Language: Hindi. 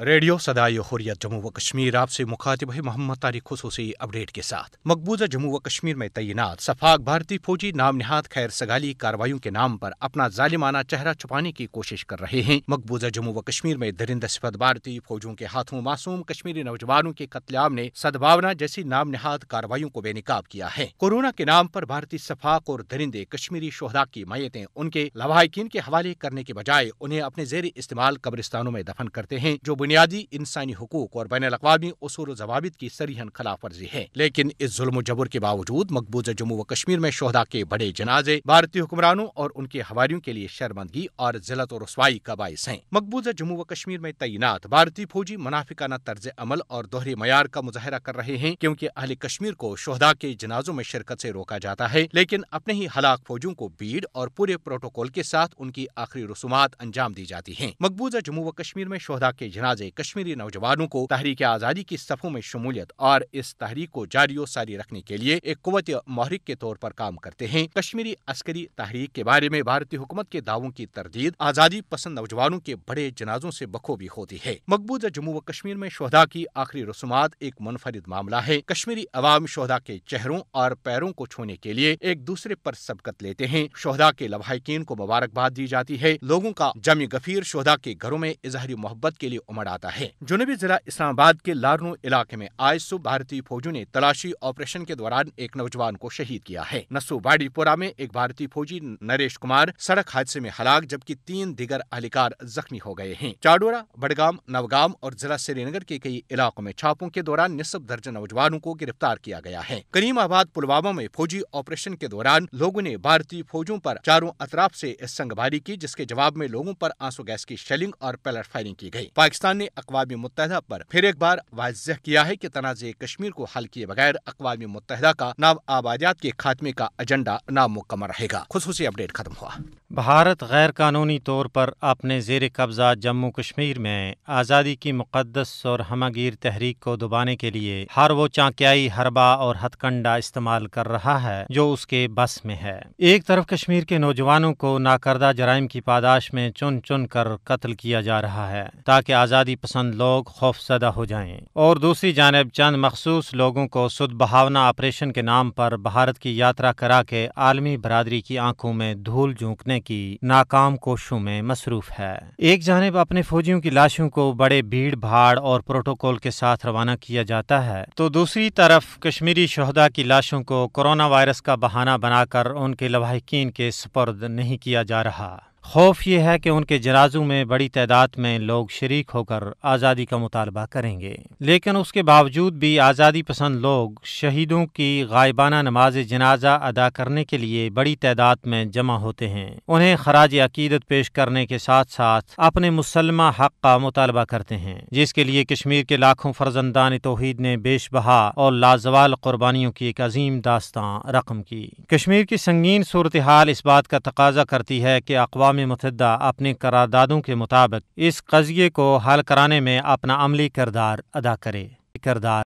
रेडियो सदा हुरियत जम्मू व कश्मीर आपसे मुखातिब है मोहम्मद तारिक खसूसी अपडेट के साथ मकबूजा जम्मू व कश्मीर में तैनात सफाक भारतीय फौजी नाम निहाद खैर सगाली कार्रवाइयों के नाम पर अपना जालिमाना चेहरा छुपाने की कोशिश कर रहे हैं मकबूजा जम्मू व कश्मीर में दरिंद सिफत भारतीय फौजों के हाथों मासूम कश्मीरी नौजवानों के कत्लेआम ने सदभावना जैसी नाम निहाद कार्रवाइयों को बेनकाब किया है कोरोना के नाम पर भारतीय सफाक और दरिंदे कश्मीरी शोहदा की मैतें उनके लवाकिन के हवाले करने के बजाय उन्हें अपने जेर इस्तेमाल कब्रिस्तानों में दफन करते हैं जो बुनियादी इंसानी हकूक और बैन अवी असूल जवाबित की सरहन खिलाफ वर्जी है लेकिन इस जुल्म जबर के बावजूद मकबूजा जम्मू व कश्मीर में शोहदा के बड़े जनाजे भारतीय हुक्मरानों और उनके हवालियों के लिए शर्मंदगी और जिलत और रसवाई का बायस है मकबूजा जम्मू व कश्मीर में तैनात भारतीय फौजी मुनाफिकाना तर्ज अमल और दोहरे मैार का मुजाहरा कर रहे हैं क्यूँकी अहल कश्मीर को शहदा के जनाजों में शिरकत ऐसी रोका जाता है लेकिन अपने ही हलाक फौजों को भीड़ और पूरे प्रोटोकॉल के साथ उनकी आखिरी रसूमात अंजाम दी जाती है मकबूजा जम्मू व कश्मीर में शोहदा के जनाजे ताज़े कश्मीरी नौजवानों को तहरीक आज़ादी की सफ़ों में शमूलियत और इस तहरीक को जारी और सारी रखने के लिए एक कुत महरिक के तौर पर काम करते हैं कश्मीरी अस्करी तहरीक के बारे में भारतीय हुकूमत के दावों की तरदीद आज़ादी पसंद नौजवानों के बड़े जनाजों ऐसी बखूबी होती है मकबूज जम्मू व कश्मीर में शहदा की आखिरी रसूमात एक मुनफरद मामला है कश्मीरी अवाम शहदा के चेहरों और पैरों को छूने के लिए एक दूसरे आरोप सबकत लेते हैं शहदा के लवाहकिन को मुबारकबाद दी जाती है लोगों का जमी गफीर शहदा के घरों में इजहरी मोहब्बत के लिए उमड़ पड़ आता है जुनूबी जिला इस्लामाबाद के लारनू इलाके में आज सुबह भारतीय फौजों ने तलाशी ऑपरेशन के दौरान एक नौजवान को शहीद किया है बाड़ीपुरा में एक भारतीय फौजी नरेश कुमार सड़क हादसे में हलाक जबकि तीन दिगर अहलकार जख्मी हो गए हैं चाडोरा बडगाम नवगाम और जिला श्रीनगर के कई इलाकों में छापों के दौरान निसब दर्जन नौजवानों को गिरफ्तार किया गया है करीम आबाद पुलवामा में फौजी ऑपरेशन के दौरान लोगों ने भारतीय फौजों पर चारों अतराफ से संगबारी की जिसके जवाब में लोगों पर आंसू गैस की शेलिंग और पैलट फायरिंग की गई पाकिस्तान पाकिस्तान ने अकवा मुतहदा पर फिर एक बार वाजह किया है कि तनाज़ कश्मीर को हल किए बगैर अकवा मुतहदा का नाव आबादियात के खात्मे का एजेंडा नामुकम्मल रहेगा खसूस अपडेट खत्म हुआ भारत गैर कानूनी तौर पर अपने जेर कब्ज़ा जम्मू कश्मीर में आज़ादी की मुकदस और हमगीर तहरीक को दुबाने के लिए हर वो चांक्याई हरबा और हथकंडा इस्तेमाल कर रहा है जो उसके बस में है एक तरफ कश्मीर के नौजवानों को नाकर्दा जराइम की पादाश में चुन चुन कर कत्ल किया जा रहा है ताकि आज़ादी पसंद लोग खौफजदा हो जाए और दूसरी जानब चंद मखसूस लोगों को सुद बहावना ऑपरेशन के नाम पर भारत की यात्रा करा के आलमी बरदरी की आंखों में धूल झोंकने की नाकाम कोशों में मसरूफ है एक जानब अपने फौजियों की लाशों को बड़े भीड़ भाड़ और प्रोटोकॉल के साथ रवाना किया जाता है तो दूसरी तरफ कश्मीरी शहदा की लाशों को कोरोना वायरस का बहाना बनाकर उनके लवाहकिन के सुपर्द नहीं किया जा रहा खौफ ये है कि उनके जनाजों में बड़ी तादाद में लोग शरीक होकर आज़ादी का मुतालबा करेंगे लेकिन उसके बावजूद भी आज़ादी पसंद लोग शहीदों की गायबाना नमाज जनाजा अदा करने के लिए बड़ी तादाद में जमा होते हैं उन्हें खराज अकीदत पेश करने के साथ साथ अपने मुसलमा हक का मुतालबा करते हैं जिसके लिए कश्मीर के लाखों फर्जंदान तोहद ने बेश बहा और लाजवाल कुरबानियों की एक अजीम दास्तान रकम की कश्मीर की संगीन सूरत हाल इस बात का तकाजा करती है कि अकवा अकवाम मतहदा अपने करारदादों के मुताबिक इस कज़िए को हल कराने में अपना अमली किरदार अदा करे किरदार